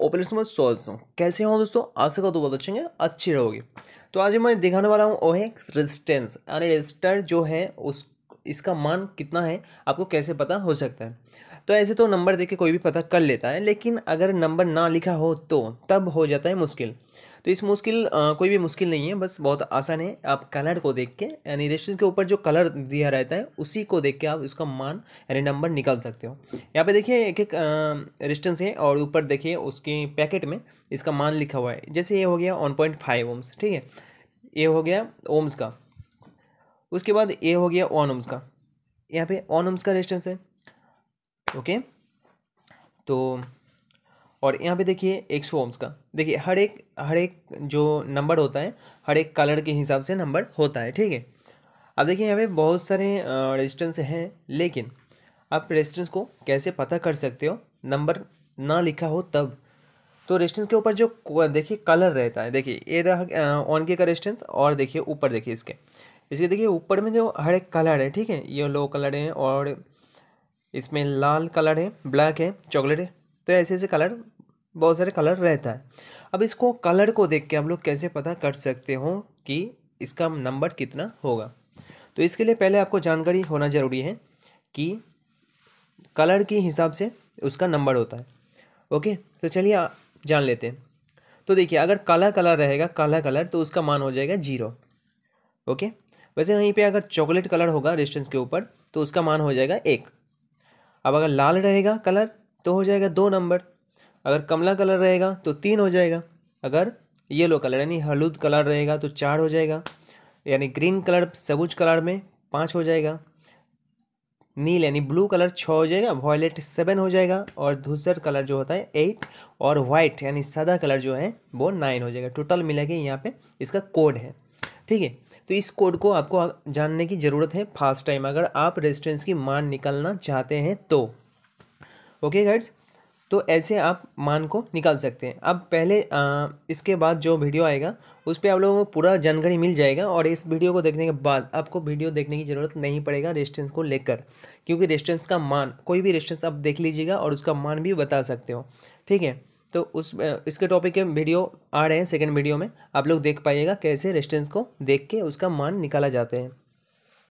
open समझ solve हूँ कैसे हो दोस्तों आशा का तो बहुत अच्छे हैं अच्छी रहोगे तो आज मैं दिखाने वाला हूँ वो है रेजिस्टेंस यानी रेजिस्टर जो है उस इसका मान कितना है आपको कैसे पता हो सकता है तो ऐसे तो नंबर देके कोई भी पता कर लेता है लेकिन अगर नंबर ना लिखा हो तो तब हो जाता है मुश्किल तो इस मुश्किल कोई भी मुश्किल नहीं है बस बहुत आसान है आप कलर को देख के यानी रेशन के ऊपर जो कलर दिया रहता है उसी को देख के आप उसका मान यानी नंबर निकाल सकते हो यहाँ पे देखिए एक एक रेस्टेंस है और ऊपर देखिए उसके पैकेट में इसका मान लिखा हुआ है जैसे ये हो गया वन पॉइंट फाइव ओम्स ठीक है ये हो गया ओम्स का उसके बाद ये हो गया वन ओम्स का यहाँ पे वन ओम्स का रेस्टेंस है ओके तो और यहाँ पे देखिए एक सौ ओम्स का देखिए हर एक हर एक जो नंबर होता है हर एक कलर के हिसाब से नंबर होता है ठीक है अब देखिए यहाँ पे बहुत सारे रेजिस्टेंस हैं लेकिन आप रेजिस्टेंस को कैसे पता कर सकते हो नंबर ना लिखा हो तब तो रेजिस्टेंस के ऊपर जो देखिए कलर रहता है देखिए ये रहा ऑन के का रेजिस्टेंस और देखिए ऊपर देखिए इसके इसके देखिए ऊपर में जो हर एक कलर है ठीक है ये लो कलर है और इसमें लाल कलर है ब्लैक है चॉकलेट है तो ऐसे ऐसे कलर बहुत सारे कलर रहता है अब इसको कलर को देख के हम लोग कैसे पता कर सकते हो कि इसका नंबर कितना होगा तो इसके लिए पहले आपको जानकारी होना ज़रूरी है कि कलर के हिसाब से उसका नंबर होता है ओके तो चलिए जान लेते हैं तो देखिए अगर काला कलर रहेगा काला कलर तो उसका मान हो जाएगा जीरो ओके वैसे वहीं पे अगर चॉकलेट कलर होगा रेस्टेंस के ऊपर तो उसका मान हो जाएगा एक अब अगर लाल रहेगा कलर तो हो जाएगा दो नंबर अगर कमला कलर रहेगा तो तीन हो जाएगा अगर येलो कलर यानी हलूद कलर रहेगा तो चार हो जाएगा यानी ग्रीन कलर सबूज कलर में पाँच हो जाएगा नील यानी ब्लू कलर छः हो जाएगा वॉयलेट सेवन हो जाएगा और धूसर कलर जो होता है एट और वाइट यानी सादा कलर जो है वो नाइन हो जाएगा टोटल मिला के यहाँ पे इसका कोड है ठीक है तो इस कोड को आपको जानने की ज़रूरत है फास्ट टाइम अगर आप रेजिस्टेंस की मान निकलना चाहते हैं तो ओके गाइड्स तो ऐसे आप मान को निकाल सकते हैं अब पहले आ, इसके बाद जो वीडियो आएगा उस पर आप लोगों को पूरा जानकारी मिल जाएगा और इस वीडियो को देखने के बाद आपको वीडियो देखने की ज़रूरत नहीं पड़ेगा रेस्टेंस को लेकर क्योंकि रेस्टेंस का मान कोई भी रेस्टेंस आप देख लीजिएगा और उसका मान भी बता सकते हो ठीक है तो उस इसके टॉपिक के वीडियो आ रहे हैं सेकेंड वीडियो में आप लोग देख पाइएगा कैसे रेस्टेंस को देख के उसका मान निकाला जाता है